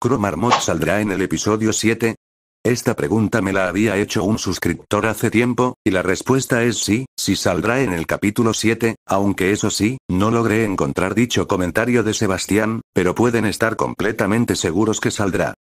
¿Cromarmot saldrá en el episodio 7? Esta pregunta me la había hecho un suscriptor hace tiempo, y la respuesta es sí, si saldrá en el capítulo 7, aunque eso sí, no logré encontrar dicho comentario de Sebastián, pero pueden estar completamente seguros que saldrá.